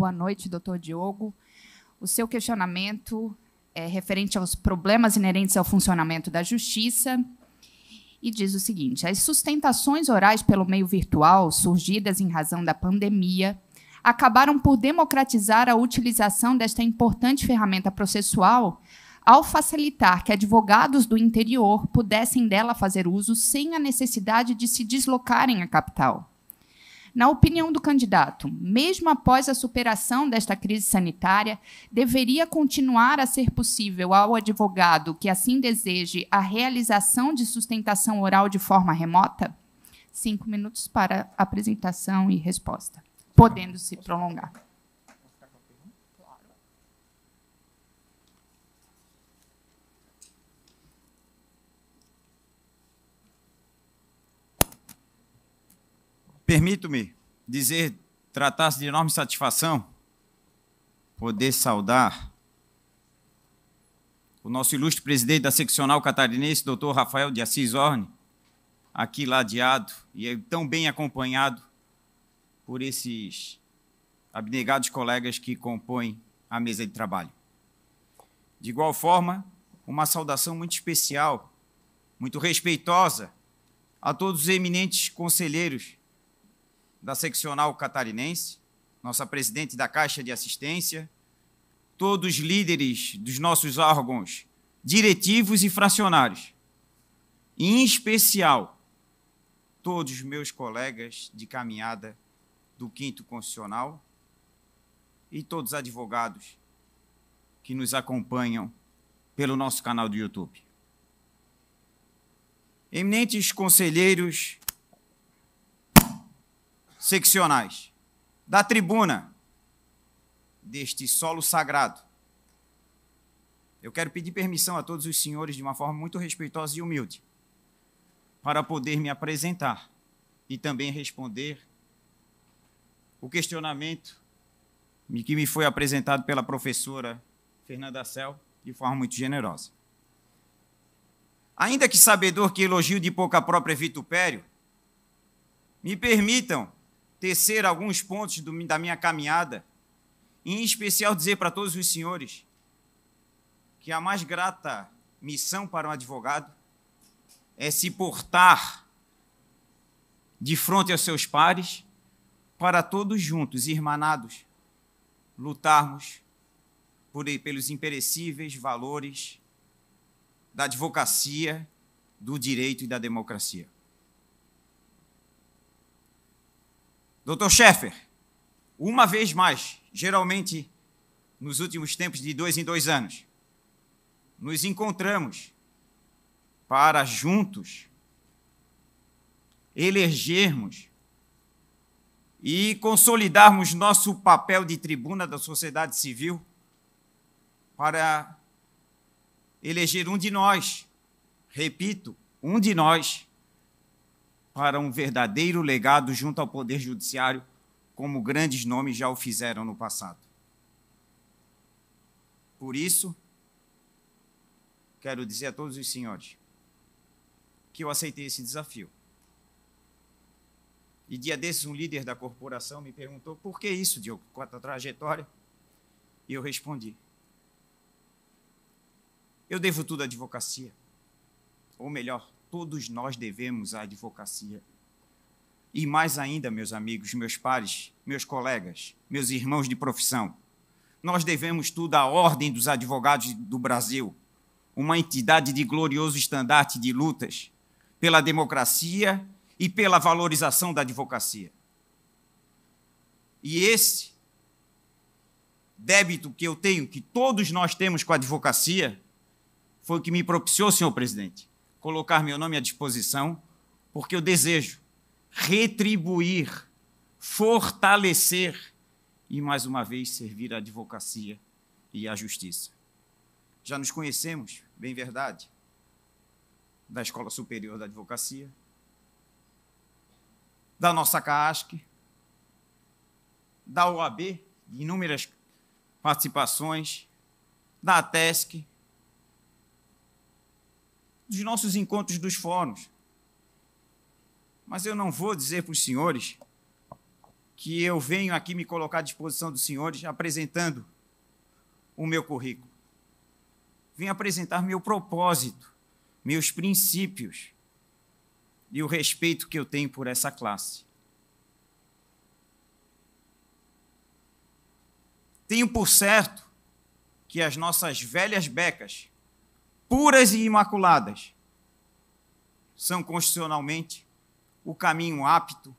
Boa noite, doutor Diogo. O seu questionamento é referente aos problemas inerentes ao funcionamento da justiça e diz o seguinte: as sustentações orais pelo meio virtual, surgidas em razão da pandemia, acabaram por democratizar a utilização desta importante ferramenta processual ao facilitar que advogados do interior pudessem dela fazer uso sem a necessidade de se deslocarem à capital. Na opinião do candidato, mesmo após a superação desta crise sanitária, deveria continuar a ser possível ao advogado que assim deseje a realização de sustentação oral de forma remota? Cinco minutos para apresentação e resposta, podendo se prolongar. Permito-me dizer, tratar-se de enorme satisfação poder saudar o nosso ilustre presidente da seccional catarinense, doutor Rafael de Assis Orne, aqui ladeado e é tão bem acompanhado por esses abnegados colegas que compõem a mesa de trabalho. De igual forma, uma saudação muito especial, muito respeitosa a todos os eminentes conselheiros da seccional catarinense, nossa presidente da Caixa de Assistência, todos os líderes dos nossos órgãos diretivos e fracionários, e, em especial todos os meus colegas de caminhada do Quinto Constitucional e todos os advogados que nos acompanham pelo nosso canal do YouTube. Eminentes conselheiros seccionais, da tribuna deste solo sagrado. Eu quero pedir permissão a todos os senhores de uma forma muito respeitosa e humilde, para poder me apresentar e também responder o questionamento que me foi apresentado pela professora Fernanda Cel de forma muito generosa. Ainda que sabedor que elogio de pouca própria vitupério, me permitam tecer alguns pontos do, da minha caminhada, em especial dizer para todos os senhores que a mais grata missão para um advogado é se portar de frente aos seus pares para todos juntos, irmanados, lutarmos por, pelos imperecíveis valores da advocacia, do direito e da democracia. Dr. Schaeffer, uma vez mais, geralmente nos últimos tempos de dois em dois anos, nos encontramos para juntos elegermos e consolidarmos nosso papel de tribuna da sociedade civil para eleger um de nós, repito, um de nós para um verdadeiro legado junto ao Poder Judiciário, como grandes nomes já o fizeram no passado. Por isso, quero dizer a todos os senhores que eu aceitei esse desafio. E dia desses, um líder da corporação me perguntou por que isso, Diogo, com a trajetória? E eu respondi: Eu devo tudo à advocacia. Ou melhor, todos nós devemos à advocacia. E mais ainda, meus amigos, meus pares, meus colegas, meus irmãos de profissão, nós devemos tudo à Ordem dos Advogados do Brasil, uma entidade de glorioso estandarte de lutas pela democracia e pela valorização da advocacia. E esse débito que eu tenho, que todos nós temos com a advocacia, foi o que me propiciou, senhor presidente, colocar meu nome à disposição, porque eu desejo retribuir, fortalecer e, mais uma vez, servir à advocacia e à justiça. Já nos conhecemos, bem verdade, da Escola Superior da Advocacia, da nossa CASC, da OAB, de inúmeras participações, da TESC, dos nossos encontros dos fóruns. Mas eu não vou dizer para os senhores que eu venho aqui me colocar à disposição dos senhores apresentando o meu currículo. Vim apresentar meu propósito, meus princípios e o respeito que eu tenho por essa classe. Tenho por certo que as nossas velhas becas puras e imaculadas são constitucionalmente o caminho apto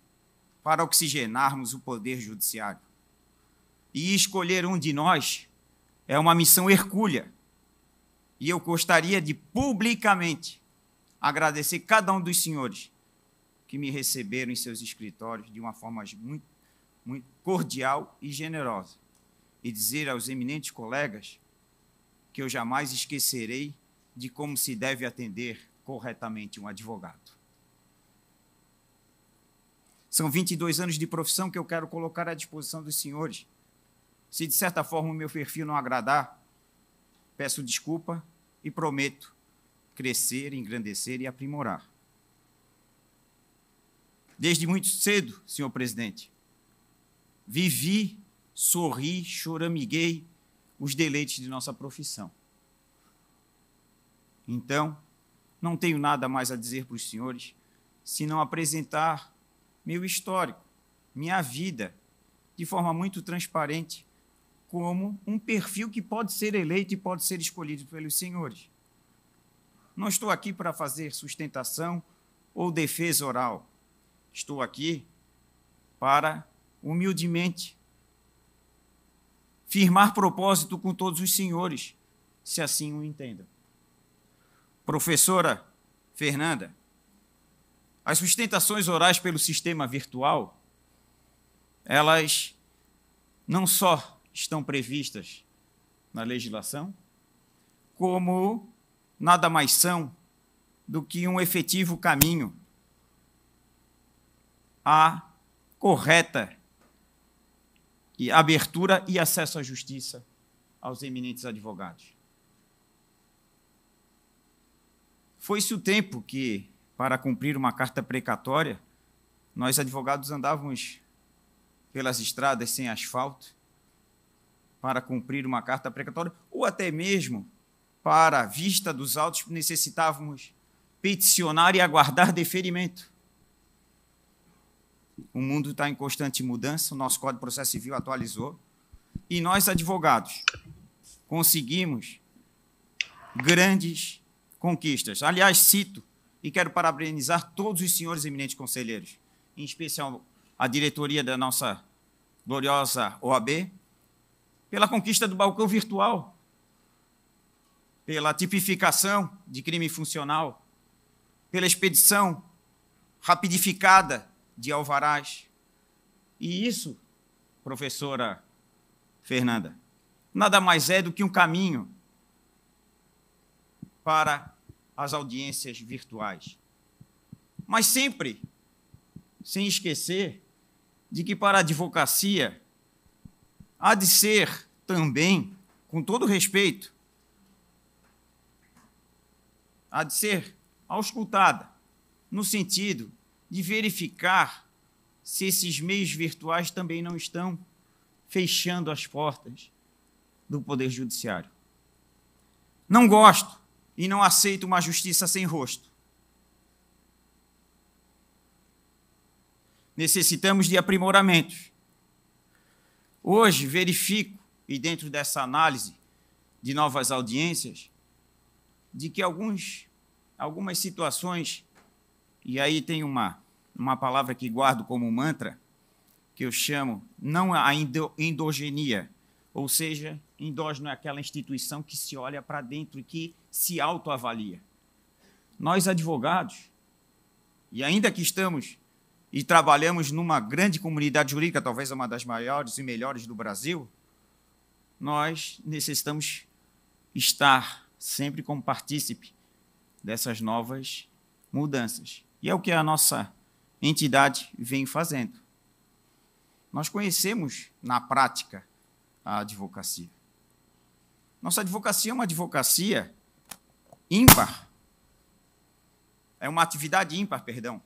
para oxigenarmos o poder judiciário. E escolher um de nós é uma missão hercúlea. E eu gostaria de publicamente agradecer cada um dos senhores que me receberam em seus escritórios de uma forma muito, muito cordial e generosa. E dizer aos eminentes colegas que eu jamais esquecerei de como se deve atender corretamente um advogado. São 22 anos de profissão que eu quero colocar à disposição dos senhores. Se de certa forma o meu perfil não agradar, peço desculpa e prometo crescer, engrandecer e aprimorar. Desde muito cedo, senhor presidente, vivi, sorri, choramiguei os deleites de nossa profissão. Então, não tenho nada mais a dizer para os senhores, senão apresentar meu histórico, minha vida, de forma muito transparente, como um perfil que pode ser eleito e pode ser escolhido pelos senhores. Não estou aqui para fazer sustentação ou defesa oral. Estou aqui para, humildemente, firmar propósito com todos os senhores, se assim o entendam professora Fernanda, as sustentações orais pelo sistema virtual, elas não só estão previstas na legislação, como nada mais são do que um efetivo caminho à correta e abertura e acesso à justiça aos eminentes advogados. Foi-se o tempo que, para cumprir uma carta precatória, nós advogados andávamos pelas estradas sem asfalto para cumprir uma carta precatória, ou até mesmo para a vista dos autos necessitávamos peticionar e aguardar deferimento. O mundo está em constante mudança, o nosso Código de Processo Civil atualizou, e nós, advogados, conseguimos grandes conquistas. Aliás, cito e quero parabenizar todos os senhores eminentes conselheiros, em especial a diretoria da nossa gloriosa OAB, pela conquista do balcão virtual, pela tipificação de crime funcional, pela expedição rapidificada de alvarás. E isso, professora Fernanda, nada mais é do que um caminho para as audiências virtuais. Mas sempre sem esquecer de que para a advocacia há de ser também, com todo respeito, há de ser auscultada, no sentido de verificar se esses meios virtuais também não estão fechando as portas do Poder Judiciário. Não gosto e não aceito uma justiça sem rosto. Necessitamos de aprimoramentos. Hoje verifico, e dentro dessa análise de novas audiências, de que alguns, algumas situações, e aí tem uma, uma palavra que guardo como mantra, que eu chamo não a endogenia, ou seja, endógeno é aquela instituição que se olha para dentro e que se autoavalia. Nós, advogados, e ainda que estamos e trabalhamos numa grande comunidade jurídica, talvez uma das maiores e melhores do Brasil, nós necessitamos estar sempre como partícipe dessas novas mudanças. E é o que a nossa entidade vem fazendo. Nós conhecemos na prática a advocacia. Nossa advocacia é uma advocacia ímpar. É uma atividade ímpar, perdão.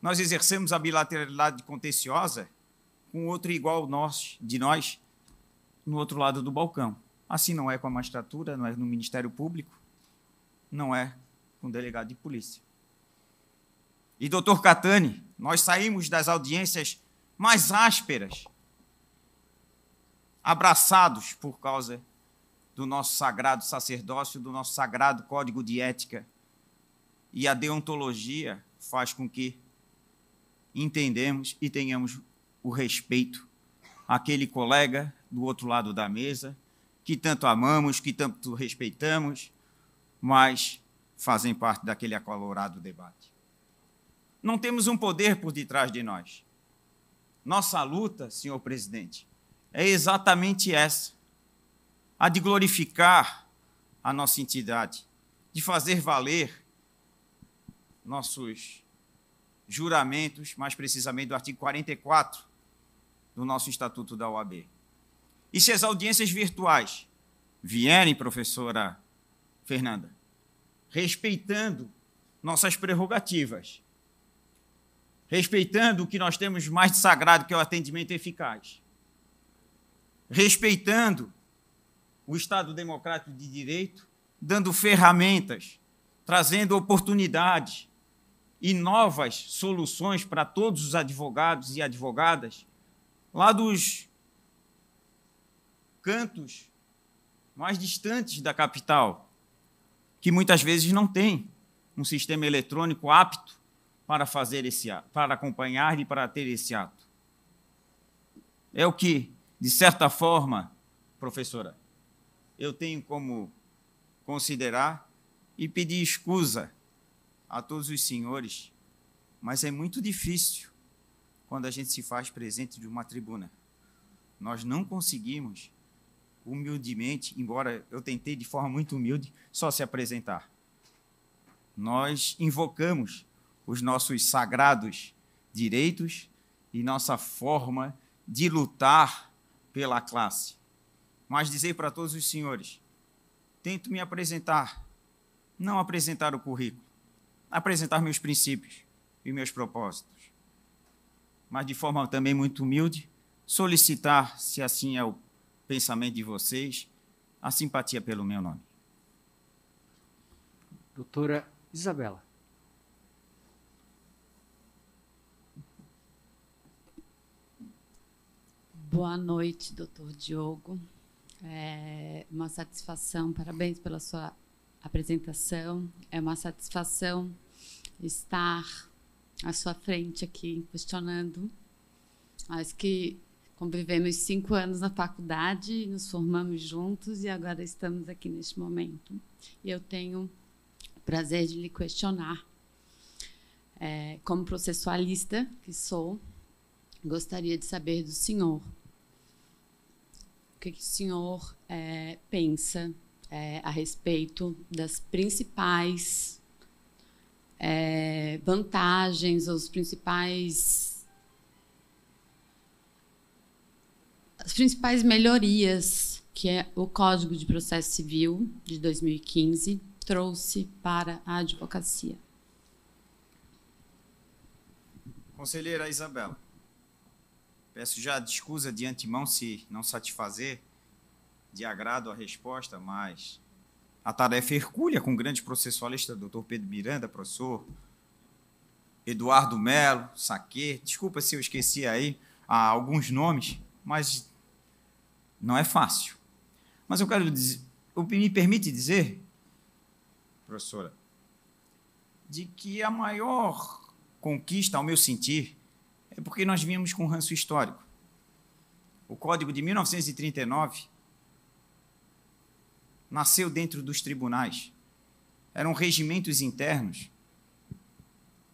Nós exercemos a bilateralidade contenciosa com outro igual nós, de nós no outro lado do balcão. Assim não é com a magistratura, não é no Ministério Público, não é com o delegado de polícia. E doutor Catani, nós saímos das audiências mais ásperas, abraçados por causa do nosso sagrado sacerdócio, do nosso sagrado código de ética. E a deontologia faz com que entendemos e tenhamos o respeito àquele colega do outro lado da mesa, que tanto amamos, que tanto respeitamos, mas fazem parte daquele acalorado debate. Não temos um poder por detrás de nós. Nossa luta, senhor presidente, é exatamente essa a de glorificar a nossa entidade, de fazer valer nossos juramentos, mais precisamente do artigo 44 do nosso Estatuto da OAB. E se as audiências virtuais vierem, professora Fernanda, respeitando nossas prerrogativas, respeitando o que nós temos mais de sagrado, que é o atendimento eficaz, respeitando o Estado Democrático de Direito, dando ferramentas, trazendo oportunidades e novas soluções para todos os advogados e advogadas lá dos cantos mais distantes da capital, que muitas vezes não tem um sistema eletrônico apto para fazer esse para acompanhar e para ter esse ato. É o que, de certa forma, professora, eu tenho como considerar e pedir escusa a todos os senhores, mas é muito difícil quando a gente se faz presente de uma tribuna. Nós não conseguimos, humildemente, embora eu tentei de forma muito humilde, só se apresentar. Nós invocamos os nossos sagrados direitos e nossa forma de lutar pela classe. Mas dizer para todos os senhores: tento me apresentar, não apresentar o currículo, apresentar meus princípios e meus propósitos. Mas de forma também muito humilde, solicitar, se assim é o pensamento de vocês, a simpatia pelo meu nome. Doutora Isabela. Boa noite, doutor Diogo. É uma satisfação, parabéns pela sua apresentação. É uma satisfação estar à sua frente aqui, questionando. Acho que convivemos cinco anos na faculdade, nos formamos juntos e agora estamos aqui neste momento. E eu tenho o prazer de lhe questionar. É, como processualista que sou, gostaria de saber do senhor que, que o senhor é, pensa é, a respeito das principais é, vantagens, os principais as principais melhorias que é o Código de Processo Civil de 2015 trouxe para a advocacia. Conselheira Isabela. Peço já desculpa de antemão se não satisfazer de agrado a resposta, mas a tarefa hercúlea com o grande processualista Dr. Pedro Miranda, professor Eduardo Melo, Saque, desculpa se eu esqueci aí ah, alguns nomes, mas não é fácil. Mas eu quero dizer, me permite dizer, professora, de que a maior conquista, ao meu sentir, é porque nós vimos com ranço histórico. O Código de 1939 nasceu dentro dos tribunais. Eram regimentos internos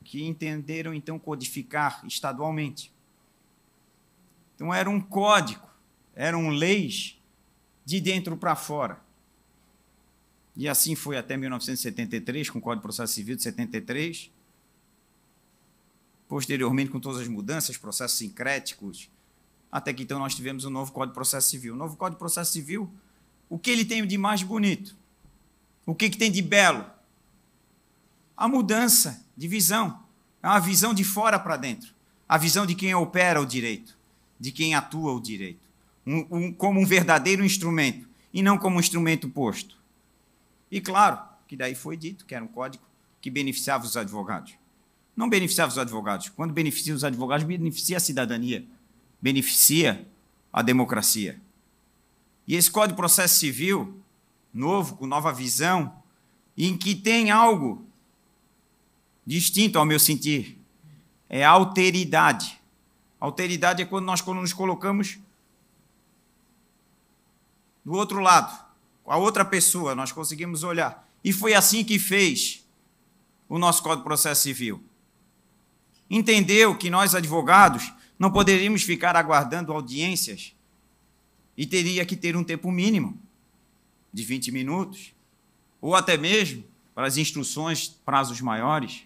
que entenderam então codificar estadualmente. Então era um código, eram leis de dentro para fora. E assim foi até 1973, com o Código de Processo Civil de 73, posteriormente com todas as mudanças, processos sincréticos, até que então nós tivemos o um novo Código de Processo Civil. O novo Código de Processo Civil, o que ele tem de mais bonito? O que, que tem de belo? A mudança de visão. É uma visão de fora para dentro. A visão de quem opera o direito, de quem atua o direito. Um, um, como um verdadeiro instrumento e não como um instrumento posto. E claro, que daí foi dito que era um código que beneficiava os advogados não beneficiava os advogados. Quando beneficia os advogados, beneficia a cidadania, beneficia a democracia. E esse Código de Processo Civil, novo, com nova visão, em que tem algo distinto ao meu sentir, é a alteridade. Alteridade é quando nós nos colocamos do outro lado, a outra pessoa, nós conseguimos olhar. E foi assim que fez o nosso Código de Processo Civil entendeu que nós, advogados, não poderíamos ficar aguardando audiências e teria que ter um tempo mínimo de 20 minutos, ou até mesmo para as instruções, prazos maiores.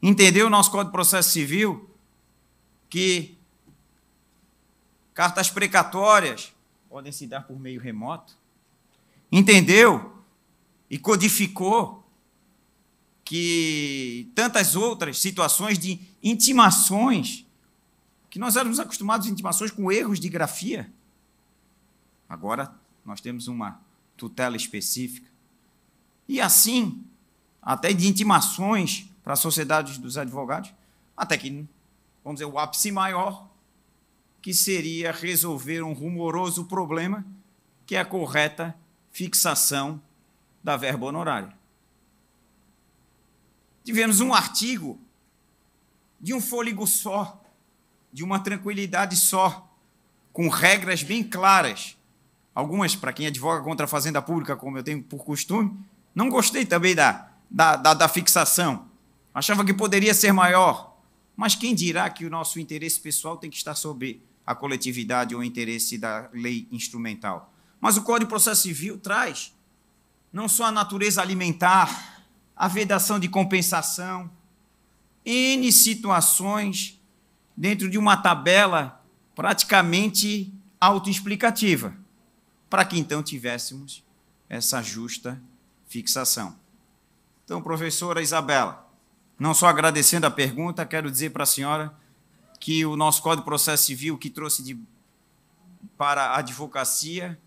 Entendeu o nosso Código de Processo Civil que cartas precatórias podem se dar por meio remoto? Entendeu e codificou que tantas outras situações de intimações, que nós éramos acostumados a intimações com erros de grafia. Agora nós temos uma tutela específica. E assim, até de intimações para a sociedade dos advogados, até que, vamos dizer, o ápice maior, que seria resolver um rumoroso problema, que é a correta fixação da verba honorária. Tivemos um artigo de um fôlego só, de uma tranquilidade só, com regras bem claras. Algumas, para quem advoga contra a fazenda pública, como eu tenho por costume, não gostei também da, da, da, da fixação. Achava que poderia ser maior. Mas quem dirá que o nosso interesse pessoal tem que estar sobre a coletividade ou o interesse da lei instrumental? Mas o Código de Processo Civil traz não só a natureza alimentar, a vedação de compensação, N situações dentro de uma tabela praticamente autoexplicativa, para que então tivéssemos essa justa fixação. Então, professora Isabela, não só agradecendo a pergunta, quero dizer para a senhora que o nosso Código de Processo Civil que trouxe de, para a advocacia,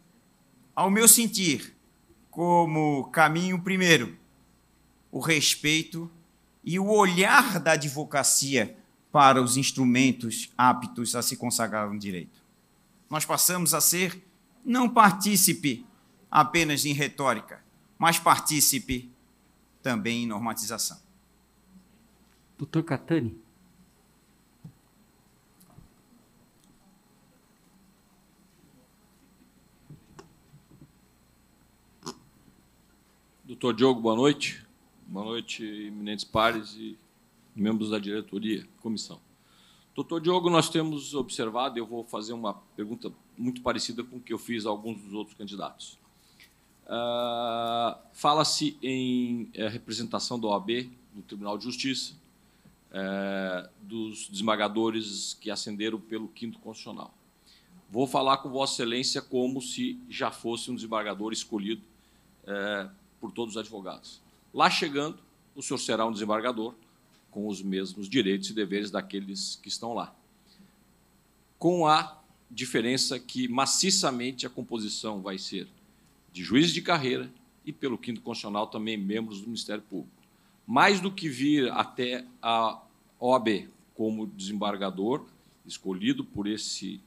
ao meu sentir, como caminho primeiro, o respeito e o olhar da advocacia para os instrumentos aptos a se consagrar no direito. Nós passamos a ser não partícipe apenas em retórica, mas partícipe também em normatização. Doutor Catani. Doutor Diogo, boa noite. Boa noite, eminentes pares e membros da diretoria, comissão. Doutor Diogo, nós temos observado, eu vou fazer uma pergunta muito parecida com o que eu fiz a alguns dos outros candidatos. Uh, Fala-se em eh, representação da OAB no Tribunal de Justiça, eh, dos desmagadores que ascenderam pelo quinto constitucional. Vou falar com Vossa Excelência como se já fosse um desembargador escolhido eh, por todos os advogados. Lá chegando, o senhor será um desembargador com os mesmos direitos e deveres daqueles que estão lá. Com a diferença que maciçamente a composição vai ser de juízes de carreira e, pelo quinto constitucional, também membros do Ministério Público. Mais do que vir até a OAB como desembargador, escolhido por, esse,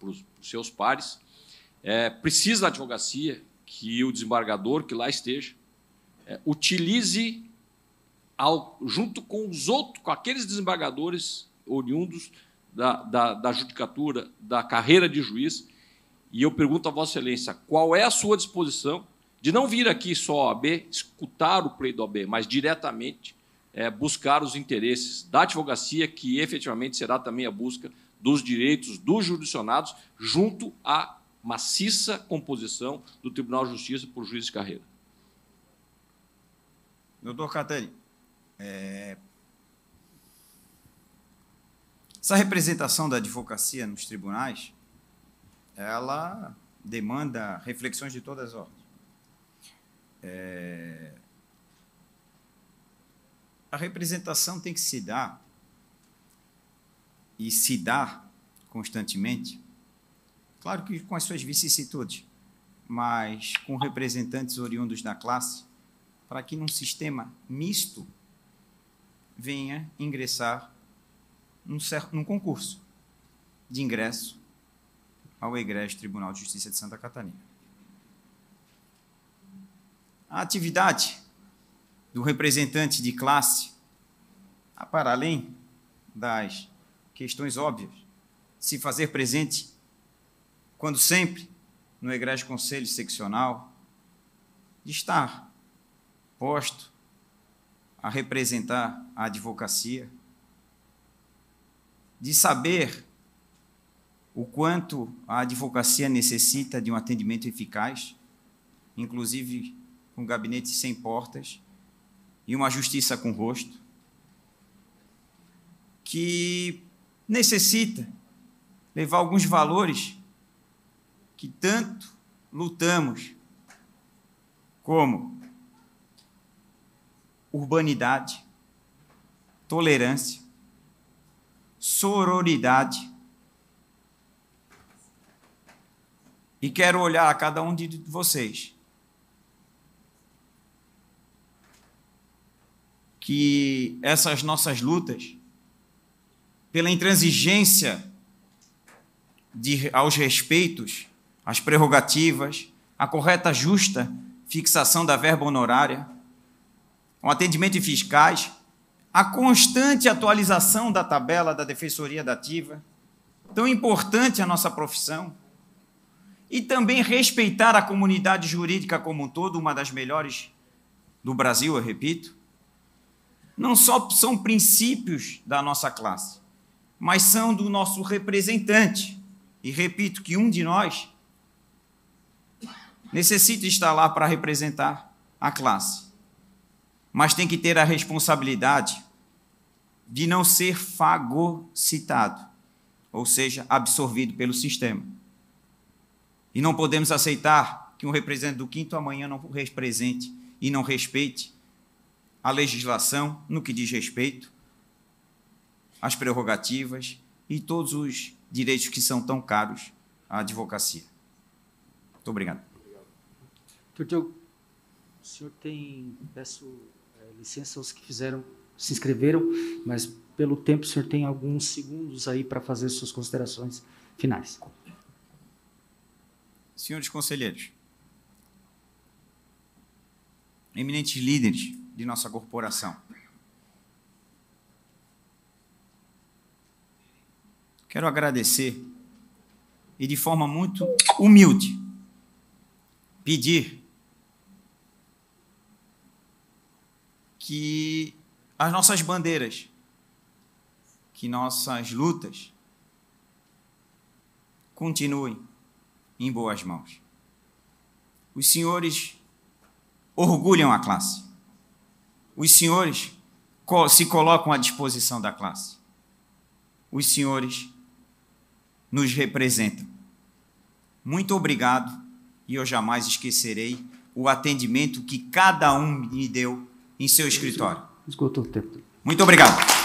por, seus pares, é, precisa da advocacia que o desembargador que lá esteja é, utilize ao, junto com os outros, com aqueles desembargadores oriundos da, da, da judicatura, da carreira de juiz, e eu pergunto a Vossa Excelência, qual é a sua disposição de não vir aqui só a OAB, escutar o pleito da OAB, mas diretamente é, buscar os interesses da advocacia, que efetivamente será também a busca dos direitos dos jurisdicionados junto à maciça composição do Tribunal de Justiça por juiz de carreira? Doutor Catani, é... essa representação da advocacia nos tribunais, ela demanda reflexões de todas as ordens. É... A representação tem que se dar e se dar constantemente, claro que com as suas vicissitudes, mas com representantes oriundos da classe, para que num sistema misto venha ingressar num, certo, num concurso de ingresso ao Egresso Tribunal de Justiça de Santa Catarina. A atividade do representante de classe, para além das questões óbvias, se fazer presente quando sempre no Egresso Conselho Seccional, de estar posto a representar a advocacia, de saber o quanto a advocacia necessita de um atendimento eficaz, inclusive um gabinete sem portas e uma justiça com rosto, que necessita levar alguns valores que tanto lutamos, como urbanidade, tolerância, sororidade. E quero olhar a cada um de vocês. Que essas nossas lutas, pela intransigência de, aos respeitos, às prerrogativas, a correta, justa fixação da verba honorária, um atendimento de fiscais, a constante atualização da tabela da Defensoria da Ativa, tão importante a nossa profissão, e também respeitar a comunidade jurídica como um todo, uma das melhores do Brasil, eu repito, não só são princípios da nossa classe, mas são do nosso representante. E repito que um de nós necessita estar lá para representar a classe mas tem que ter a responsabilidade de não ser fagocitado, ou seja, absorvido pelo sistema. E não podemos aceitar que um representante do quinto amanhã não represente e não respeite a legislação no que diz respeito às prerrogativas e todos os direitos que são tão caros à advocacia. Muito obrigado. obrigado. O senhor tem. Peço licença aos que fizeram, se inscreveram, mas pelo tempo o senhor tem alguns segundos aí para fazer suas considerações finais. Senhores conselheiros, eminentes líderes de nossa corporação, quero agradecer e de forma muito humilde pedir que as nossas bandeiras, que nossas lutas continuem em boas mãos. Os senhores orgulham a classe. Os senhores se colocam à disposição da classe. Os senhores nos representam. Muito obrigado e eu jamais esquecerei o atendimento que cada um me deu em seu escritório. Esgotou o tempo. Muito obrigado.